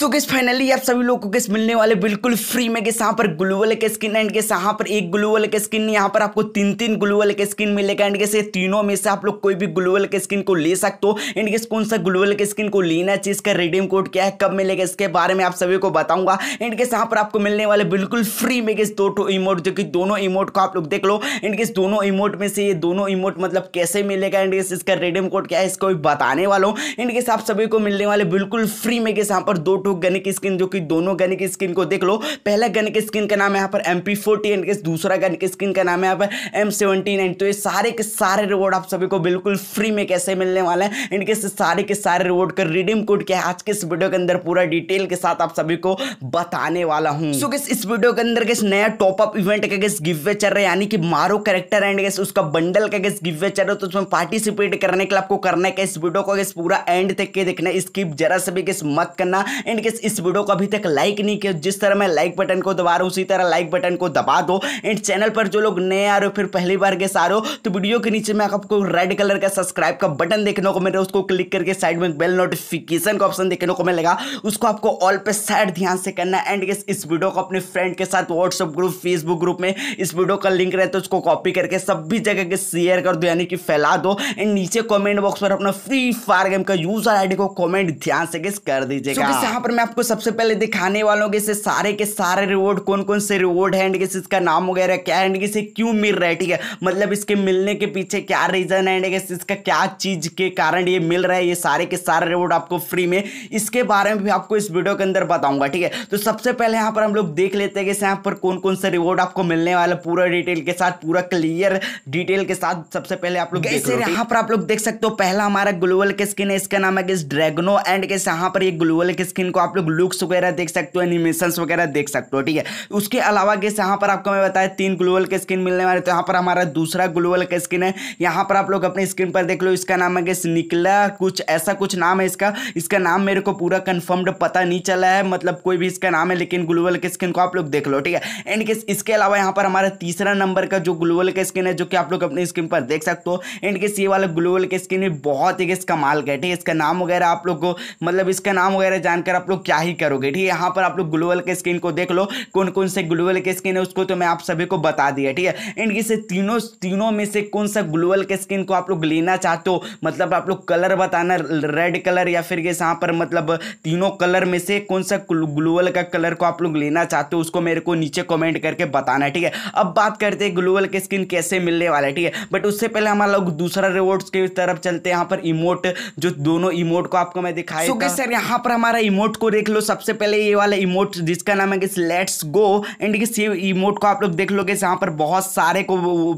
तो gas finally आप सभी लोगों को गैस मिलने वाले बिल्कुल फ्री में गैस यहाँ पर ग्लू वाले के स्किन एंड गैस यहाँ पर एक ग्लू वाले के स्किन यहाँ पर आपको तीन तीन ग्लू वाले के स्किन मिलेगा एंड गैस ये तीनों में से आप लोग कोई भी ग्लू वाले के स्किन को ले सकते हो एंड गैस कौन सा ग्लू वाले के स्किन को लेना चाहिए इसका रिडीम कोड क्या है कब मिलेगा इसके बारे में आप सभी को बताऊंगा एंड गैस यहाँ पर आपको मिलने वाले बिल्कुल फ्री में गैस दो टो इमोट जो कि दोनों इमोट को आप लोग देख लो एंड गैस दोनों इमोट में से ये दोनों इमोट मतलब कैसे मिलेगा एंड गैस इसका रिडीम कोड क्या है इसको भी बताने वाला हूँ एंड गैस आप सभी को मिलने वाले बिल्कुल फ्री में गैस यहाँ पर दो टो टू गनिक स्किन जो कि दोनों गनिक स्किन को देख लो पहला गनिक स्किन का नाम है यहाँ पर एम पी फोर्टी दूसरा गनिक स्किन का नाम है यहाँ पर एम तो ये सारे के सारे रिवॉर्ड आप सभी को बिल्कुल फ्री में कैसे मिलने वाले हैं इनके सारे के सारे रिवॉर्ड का रिडीम कोड क्या है आज के इस वीडियो के अंदर पूरा डिटेल के साथ आप सभी को बताने वाला हूँ सो किस इस वीडियो के अंदर किस नया टॉपअप इवेंट का किस गिवे चल रहा है यानी कि मारो करेक्टर एंड गेस उसका बंडल का किस गिवे चल रहा है तो उसमें पार्टिसिपेट करने के लिए आपको करना है इस वीडियो को पूरा एंड तक के देखना स्किप जरा सभी किस मत करना एंड एंड इनकेस इस वीडियो को अभी तक लाइक नहीं किया जिस तरह मैं लाइक बटन को दबा रहा हूँ उसी तरह लाइक बटन को दबा दो एंड चैनल पर जो लोग नए आ रहे हो फिर पहली बार के आ हो तो वीडियो के नीचे में आपको रेड कलर का सब्सक्राइब का बटन देखने को मिल रहा है उसको क्लिक करके साइड में बेल नोटिफिकेशन का ऑप्शन देखने को मिलेगा उसको आपको ऑल पे साइड ध्यान से करना एंड गेस इस वीडियो को अपने फ्रेंड के साथ व्हाट्सअप ग्रुप फेसबुक ग्रुप में इस वीडियो का लिंक रहता है उसको कॉपी करके सब भी जगह के शेयर कर दो यानी कि फैला दो एंड नीचे कॉमेंट बॉक्स पर अपना फ्री फायर गेम का यूजर आई को कॉमेंट ध्यान से गेस कर दीजिएगा यहाँ पर पर मैं आपको सबसे पहले दिखाने वाला हूँ कि इससे सारे के सारे रिवॉर्ड कौन कौन से रिवॉर्ड है एंड इसका नाम वगैरह क्या है एंड इसे क्यों मिल रहा है ठीक है मतलब इसके मिलने के पीछे क्या रीज़न है एंड इसका क्या चीज़ के कारण ये मिल रहा है ये सारे के सारे रिवॉर्ड आपको फ्री में इसके बारे में भी आपको इस वीडियो के अंदर बताऊंगा ठीक है तो सबसे पहले यहाँ पर हम लोग देख लेते हैं कि यहाँ पर कौन कौन से रिवॉर्ड आपको मिलने वाला पूरा डिटेल के साथ पूरा क्लियर डिटेल के साथ सबसे पहले आप लोग यहाँ पर आप लोग देख सकते हो पहला हमारा ग्लोबल के स्किन है इसका नाम है किस ड्रैगनो एंड किस यहाँ पर ये ग्लोबल के स्किन को आप लोग लुक्स वगैरह देख सकते हो एनिमेशन वगैरह देख सकते हो ठीक है उसके अलावा गेस यहाँ पर आपको मैं बताया तीन ग्लोबल के स्किन मिलने वाले तो यहाँ पर हमारा दूसरा ग्लोबल का स्किन है यहाँ पर आप लोग अपने स्क्रीन पर देख लो इसका नाम है गेस निकला कुछ ऐसा कुछ नाम है इसका इसका नाम मेरे को पूरा कन्फर्म्ड पता नहीं चला है मतलब कोई भी इसका नाम है लेकिन ग्लोबल के स्किन को आप लोग देख लो ठीक है एंड गेस इसके अलावा यहाँ पर हमारा तीसरा नंबर का जो ग्लोबल का स्किन है जो कि आप लोग अपने स्क्रीन पर देख सकते हो एंड गेस ये वाला ग्लोबल के स्किन भी बहुत ही गेस कमाल का ठीक है इसका नाम वगैरह आप लोग को मतलब इसका नाम वगैरह जानकर आप लोग क्या ही करोगे ठीक है यहाँ पर आप लोग ग्लोबल के स्किन को देख लो कौन कौन से ग्लोबल के स्किन है उसको तो मैं आप सभी को बता दिया ठीक है एंड इसे तीनों तीनों में से कौन सा ग्लोबल के स्किन को आप लोग लेना चाहते हो मतलब आप लोग कलर बताना रेड कलर या फिर ये यहाँ पर मतलब तीनों कलर में से कौन सा ग्लोबल का कलर को आप लोग लेना चाहते हो उसको मेरे को नीचे कॉमेंट करके बताना ठीक है अब बात करते हैं ग्लोबल के स्किन कैसे मिलने वाला है ठीक है बट उससे पहले हम लोग दूसरा रिवॉर्ड्स की तरफ चलते हैं यहाँ पर इमोट जो दोनों इमोट को आपको मैं दिखाई सर यहाँ पर हमारा इमोट इमोट को देख लो सबसे पहले ये वाला इमोट जिसका नाम है लेट्स गो एंड इमोट को आप लोग देख लो यहाँ पर बहुत सारे को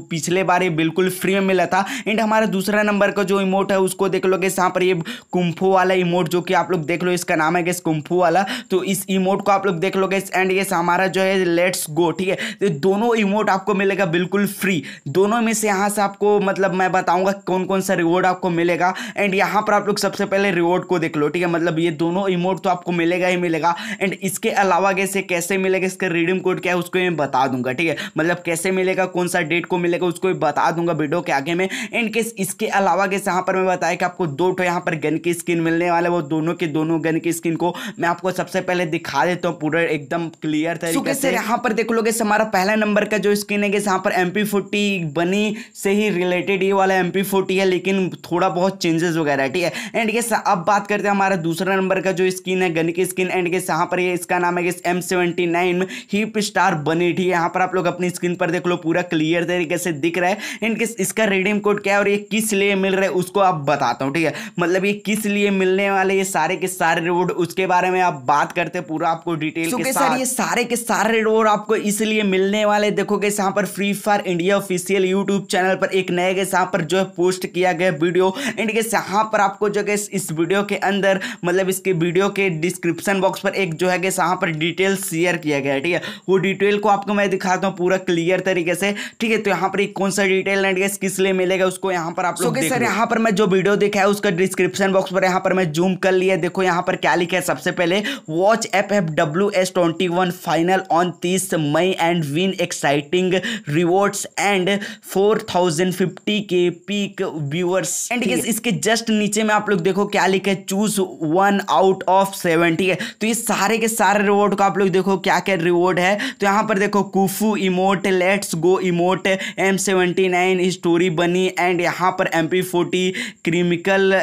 पिछले बार ये बिल्कुल फ्री में मिला था एंड हमारा दूसरा नंबर का जो इमोट है उसको देख लो यहाँ पर ये कुंफू वाला इमोट जो कि आप लोग देख लो इसका नाम है कुंफू वाला तो इस इमोट को आप लोग देख लोगे एंड ये हमारा जो है लेट्स गो ठीक है तो दोनों इमोट आपको मिलेगा बिल्कुल फ्री दोनों में से यहाँ से आपको मतलब मैं बताऊंगा कौन कौन सा रिवॉर्ड आपको मिलेगा एंड यहाँ पर आप लोग सबसे पहले रिवॉर्ड को देख लो ठीक है मतलब ये दोनों इमोट तो आप आपको मिलेगा ही मिलेगा एंड इसके अलावा कैसे कैसे मिलेगा इसका रिडीम कोड क्या है उसको मैं बता दूंगा ठीक है मतलब कैसे मिलेगा कौन सा डेट को मिलेगा उसको भी बता दूंगा वीडियो के आगे में एंड केस इसके अलावा कैसे यहाँ पर मैं बताया कि आपको दो ठो यहाँ पर गन की स्किन मिलने वाले वो दोनों के दोनों गन की स्किन को मैं आपको सबसे पहले दिखा देता हूँ पूरा एकदम क्लियर था कैसे यहाँ पर देख लोगे हमारा पहला नंबर का जो स्किन है कैसे यहाँ पर एम बनी से ही रिलेटेड ये वाला एम है लेकिन थोड़ा बहुत चेंजेस वगैरह ठीक है एंड ये अब बात करते हैं हमारा दूसरा नंबर का जो स्किन है गन की स्किन एंड गेस यहाँ पर ये इसका नाम है guess M seventy nine hip star बनेट ही यहाँ पर आप लोग अपनी स्क्रीन पर देख लो पूरा क्लियर तरीके से दिख रहा है एंड गेस इसका रिडीम कोड क्या है और ये किस लिए मिल रहा है उसको आप बताता हूँ ठीक है मतलब ये किस लिए मिलने वाले ये सारे के सारे रिवॉर्ड उसके बारे में आप बात करते हैं पूरा आपको डिटेल के साथ ये सारे के सारे रिवॉर्ड आपको इसलिए मिलने वाले देखोगे यहाँ पर Free Fire India official YouTube channel पर एक नए गेस यहाँ पर जो है पोस्ट किया गया वीडियो एंड गेस यहाँ पर आपको जो गेस इस वीडियो के अंदर मतलब इसके वीडियो के डिस्क्रिप्शन बॉक्स पर एक जो है कि यहाँ पर डिटेल शेयर किया गया है ठीक है वो डिटेल को आपको मैं दिखाता हूँ पूरा क्लियर तरीके से ठीक है तो यहाँ पर एक कौन सा डिटेल एंड गैस किस लिए मिलेगा उसको यहाँ पर आप लोग सर यहाँ पर मैं जो वीडियो देखा है उसका डिस्क्रिप्शन बॉक्स पर यहाँ पर मैं जूम कर लिया देखो यहाँ पर क्या लिखा है सबसे पहले watch F F W S twenty one final on तीस मई and win exciting rewards and four thousand fifty के पीक व्यूअर्स एंड इसके जस्ट नीचे में आप लोग देखो क्या लिखा है चूज वन आउट ऑफ से इलेवन ठीक है तो ये सारे के सारे रिवॉर्ड को आप लोग देखो क्या क्या रिवॉर्ड है तो यहाँ पर देखो कुफू emote let's go emote M seventy story bunny and यहाँ पर एम पी क्रिमिकल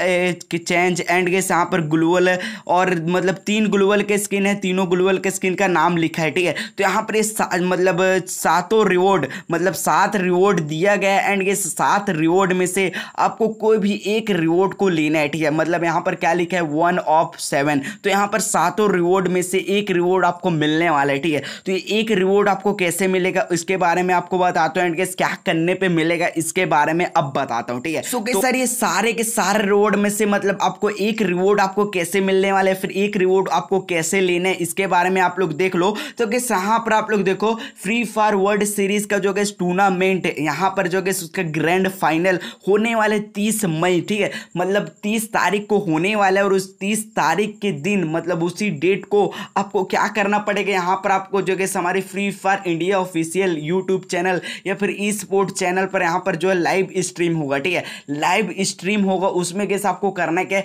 चेंज एंड गेस यहाँ पर ग्लोबल और मतलब तीन ग्लोबल के स्किन है तीनों ग्लोबल के स्किन का नाम लिखा है ठीक है तो यहाँ पर सा, मतलब सातों रिवॉर्ड मतलब सात रिवॉर्ड दिया गया है एंड गेस सात रिवॉर्ड में से आपको कोई भी एक रिवॉर्ड को लेना है ठीक है मतलब यहाँ पर क्या लिखा है वन ऑफ सेवन तो यहाँ यहाँ पर सातों रिवॉर्ड में से एक रिवॉर्ड आपको मिलने वाला है ठीक है तो ये एक रिवॉर्ड आपको कैसे मिलेगा इसके बारे में आपको बताता हूँ एंड क्या करने पे मिलेगा इसके बारे में अब बताता हूँ ठीक है सो तो, सर ये सारे के सारे रिवॉर्ड में से मतलब आपको एक रिवॉर्ड आपको कैसे मिलने वाला है फिर एक रिवॉर्ड आपको कैसे लेना है इसके बारे में आप लोग देख लो तो किस यहाँ पर आप लोग देखो फ्री फायर वर्ल्ड सीरीज का जो कि टूर्नामेंट है यहाँ पर जो कि उसका ग्रैंड फाइनल होने वाले तीस मई ठीक है मतलब तीस तारीख को होने वाला है और उस तीस तारीख के दिन मतलब उसी डेट को आपको क्या करना पड़ेगा यहाँ पर आपको जो है हमारे Free Fire India official YouTube channel या फिर ई स्पोर्ट चैनल पर यहाँ पर जो है लाइव स्ट्रीम होगा ठीक है लाइव स्ट्रीम होगा उसमें कैसे आपको करना क्या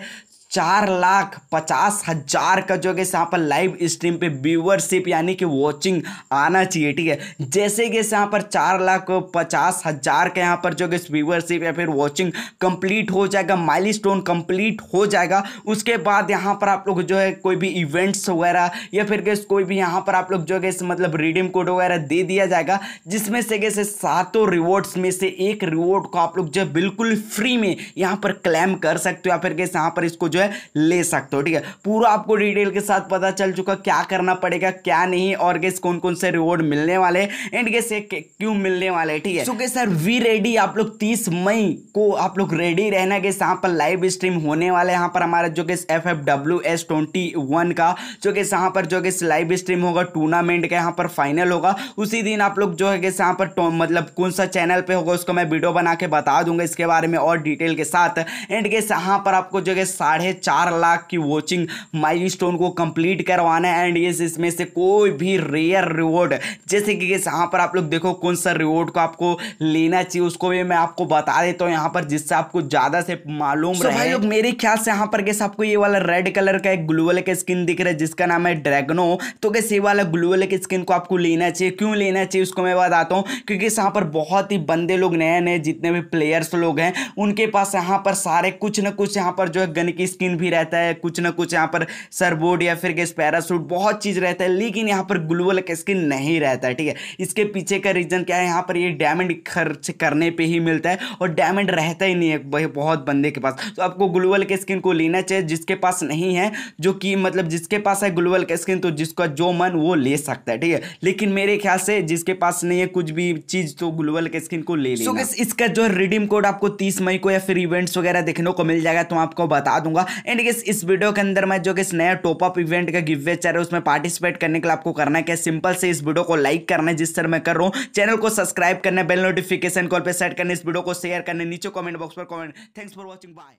चार लाख पचास हजार का जो है यहाँ पर लाइव स्ट्रीम पे व्यूअरशिप यानी कि वॉचिंग आना चाहिए ठीक है जैसे कि यहाँ पर चार लाख पचास हजार का यहाँ पर जो है व्यूअरशिप या फिर वॉचिंग कंप्लीट हो जाएगा माइलस्टोन कंप्लीट हो जाएगा उसके बाद यहाँ पर आप लोग जो है कोई भी इवेंट्स वगैरह या फिर गैस कोई भी यहाँ पर आप लोग जो है मतलब रिडीम कोड वगैरह दे दिया जाएगा जिसमें से गैसे सातों रिवॉर्ड्स में से एक रिवॉर्ड को आप लोग जो है बिल्कुल फ्री में यहाँ पर क्लेम कर सकते हो या फिर गैस यहाँ पर इसको जो है है ले सकते हो ठीक है पूरा आपको डिटेल के साथ पता चल चुका क्या करना पड़ेगा क्या नहीं और गेस कौन कौन से रिवॉर्ड मिलने वाले एंड गेस क्यों मिलने वाले ठीक है सो सर वी रेडी आप लोग तीस मई को आप लोग रेडी रहना गेस यहाँ पर लाइव स्ट्रीम होने वाले यहाँ पर हमारा जो guess F F W S twenty one का जो गेस यहाँ पर जो गेस लाइव स्ट्रीम होगा टूर्नामेंट का यहाँ पर फाइनल होगा उसी दिन आप लोग जो है गेस यहाँ पर मतलब कौन सा चैनल पे होगा उसको मैं वीडियो बना के बता दूंगा इसके बारे में और डिटेल के साथ एंड गेस यहाँ पर आपको जो है साढ़े चार लाख की वॉचिंग माइलस्टोन को कंप्लीट करवाना है एंड यस इसमें से कोई भी रेयर रिवॉर्ड जैसे कि यहाँ पर आप लोग देखो कौन सा रिवॉर्ड को आपको लेना चाहिए उसको भी मैं आपको बता देता हूँ यहाँ पर जिससे आपको ज़्यादा से मालूम so भाई लोग मेरे ख्याल से यहाँ पर कैसे आपको ये वाला रेड कलर का एक ग्लू वाले का स्किन दिख रहा है जिसका नाम है ड्रैगनो तो कैसे वाला ग्लू वाले का स्किन को आपको लेना चाहिए क्यों लेना चाहिए उसको मैं बताता हूँ क्योंकि यहाँ पर बहुत ही बंदे लोग नए नए जितने भी प्लेयर्स लोग हैं उनके पास यहाँ पर सारे कुछ ना कुछ यहाँ पर जो है गन की स्किन भी रहता है कुछ ना कुछ यहाँ पर सरबोर्ड या फिर गैस पैरासूट बहुत चीज़ रहता है लेकिन यहाँ पर ग्लू वाला स्किन नहीं रहता है ठीक है इसके पीछे का रीज़न क्या है यहाँ पर ये डायमंड खर्च करने पर ही मिलता है और डायमंड रहता ही नहीं है बहुत बंदे के पास तो आपको ग्लूवल के स्किन को लेना चाहिए जिसके पास नहीं है जो कि मतलब जिसके पास है ग्लूवल का स्किन तो जिसका जो मन वो ले सकता है ठीक है लेकिन मेरे ख्याल से जिसके पास नहीं है कुछ भी चीज़ तो ग्लूवल के स्किन को ले लेना so, इसका जो रिडीम कोड आपको तीस मई को या फिर इवेंट्स वगैरह देखने को मिल जाएगा तो आपको बता दूंगा होगा एंड इस इस वीडियो के अंदर मैं जो कि नया टॉपअप इवेंट का गिवे चल रहा है उसमें पार्टिसिपेट करने के लिए आपको करना है क्या सिंपल से इस वीडियो को लाइक करना है जिस तरह मैं कर रहा हूँ चैनल को सब्सक्राइब करना बेल नोटिफिकेशन कॉल पर सेट करना इस वीडियो को शेयर करना नीचे कॉमेंट बॉक्स पर comment thanks for watching bye